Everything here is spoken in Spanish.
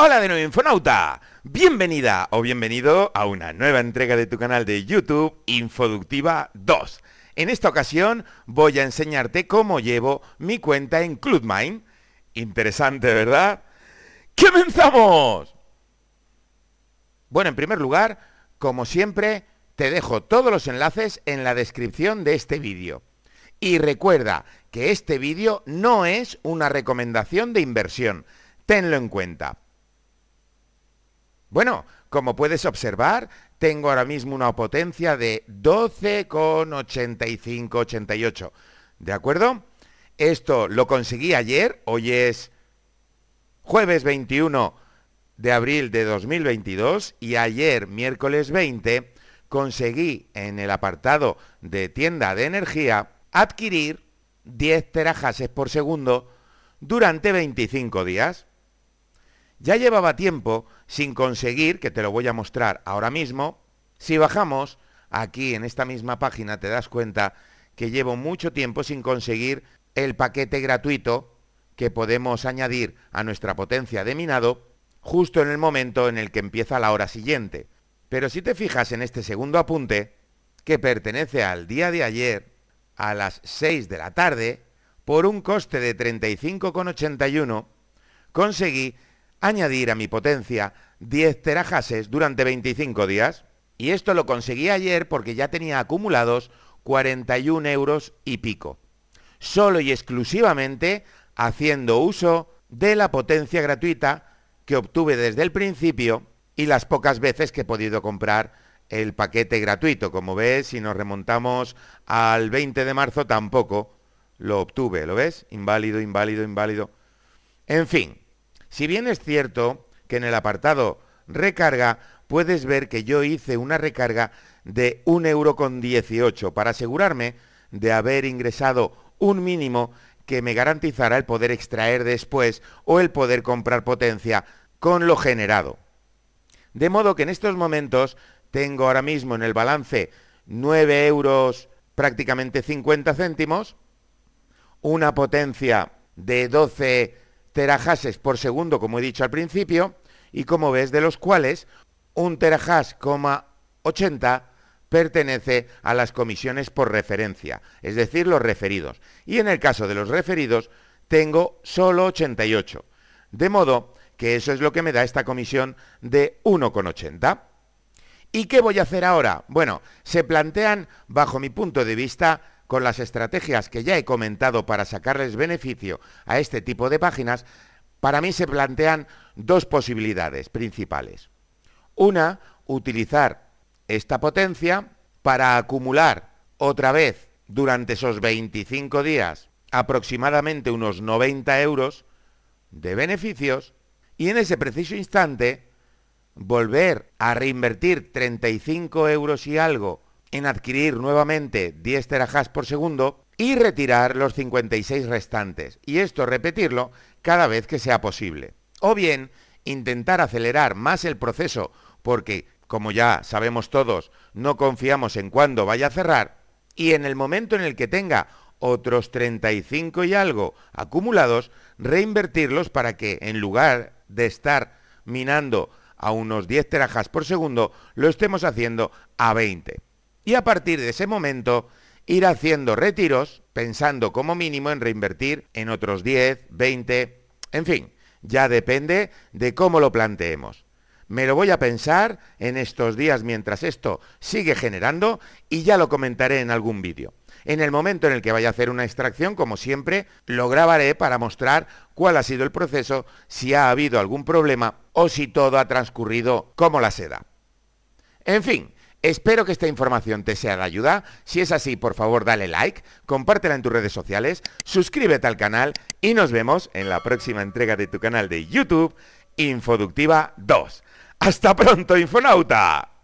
Hola de nuevo Infonauta, bienvenida o bienvenido a una nueva entrega de tu canal de YouTube Infoductiva 2. En esta ocasión voy a enseñarte cómo llevo mi cuenta en Clubmine Interesante, ¿verdad? ¡Comenzamos! Bueno, en primer lugar, como siempre, te dejo todos los enlaces en la descripción de este vídeo. Y recuerda que este vídeo no es una recomendación de inversión. Tenlo en cuenta. Bueno, como puedes observar, tengo ahora mismo una potencia de 12,8588. ¿De acuerdo? Esto lo conseguí ayer, hoy es jueves 21 de abril de 2022 y ayer, miércoles 20, conseguí en el apartado de tienda de energía adquirir 10 terajases por segundo durante 25 días. Ya llevaba tiempo sin conseguir, que te lo voy a mostrar ahora mismo, si bajamos aquí en esta misma página te das cuenta que llevo mucho tiempo sin conseguir el paquete gratuito que podemos añadir a nuestra potencia de minado justo en el momento en el que empieza la hora siguiente. Pero si te fijas en este segundo apunte, que pertenece al día de ayer, a las 6 de la tarde, por un coste de 35,81, conseguí añadir a mi potencia 10 terajases durante 25 días. Y esto lo conseguí ayer porque ya tenía acumulados 41 euros y pico. Solo y exclusivamente haciendo uso de la potencia gratuita que obtuve desde el principio y las pocas veces que he podido comprar el paquete gratuito. Como ves, si nos remontamos al 20 de marzo tampoco lo obtuve, ¿lo ves? Inválido, inválido, inválido. En fin, si bien es cierto que en el apartado recarga puedes ver que yo hice una recarga de 1,18€ para asegurarme de haber ingresado un mínimo que me garantizará el poder extraer después o el poder comprar potencia con lo generado. De modo que en estos momentos tengo ahora mismo en el balance 9 euros prácticamente 50 céntimos, una potencia de 12 terahashes por segundo, como he dicho al principio, y como ves, de los cuales un terahash, 80 pertenece a las comisiones por referencia, es decir, los referidos. Y en el caso de los referidos, tengo solo 88. De modo que eso es lo que me da esta comisión de 1,80. ¿Y qué voy a hacer ahora? Bueno, se plantean, bajo mi punto de vista, con las estrategias que ya he comentado para sacarles beneficio a este tipo de páginas, para mí se plantean dos posibilidades principales. Una, utilizar esta potencia para acumular otra vez durante esos 25 días aproximadamente unos 90 euros de beneficios y en ese preciso instante volver a reinvertir 35 euros y algo en adquirir nuevamente 10 terajas por segundo y retirar los 56 restantes, y esto repetirlo cada vez que sea posible. O bien, intentar acelerar más el proceso porque, como ya sabemos todos, no confiamos en cuándo vaya a cerrar, y en el momento en el que tenga otros 35 y algo acumulados, reinvertirlos para que, en lugar de estar minando a unos 10 terajas por segundo, lo estemos haciendo a 20 y a partir de ese momento ir haciendo retiros pensando como mínimo en reinvertir en otros 10, 20, en fin, ya depende de cómo lo planteemos. Me lo voy a pensar en estos días mientras esto sigue generando y ya lo comentaré en algún vídeo. En el momento en el que vaya a hacer una extracción, como siempre, lo grabaré para mostrar cuál ha sido el proceso, si ha habido algún problema o si todo ha transcurrido como la seda. En fin, Espero que esta información te sea de ayuda. Si es así, por favor dale like, compártela en tus redes sociales, suscríbete al canal y nos vemos en la próxima entrega de tu canal de YouTube, Infoductiva 2. ¡Hasta pronto, Infonauta!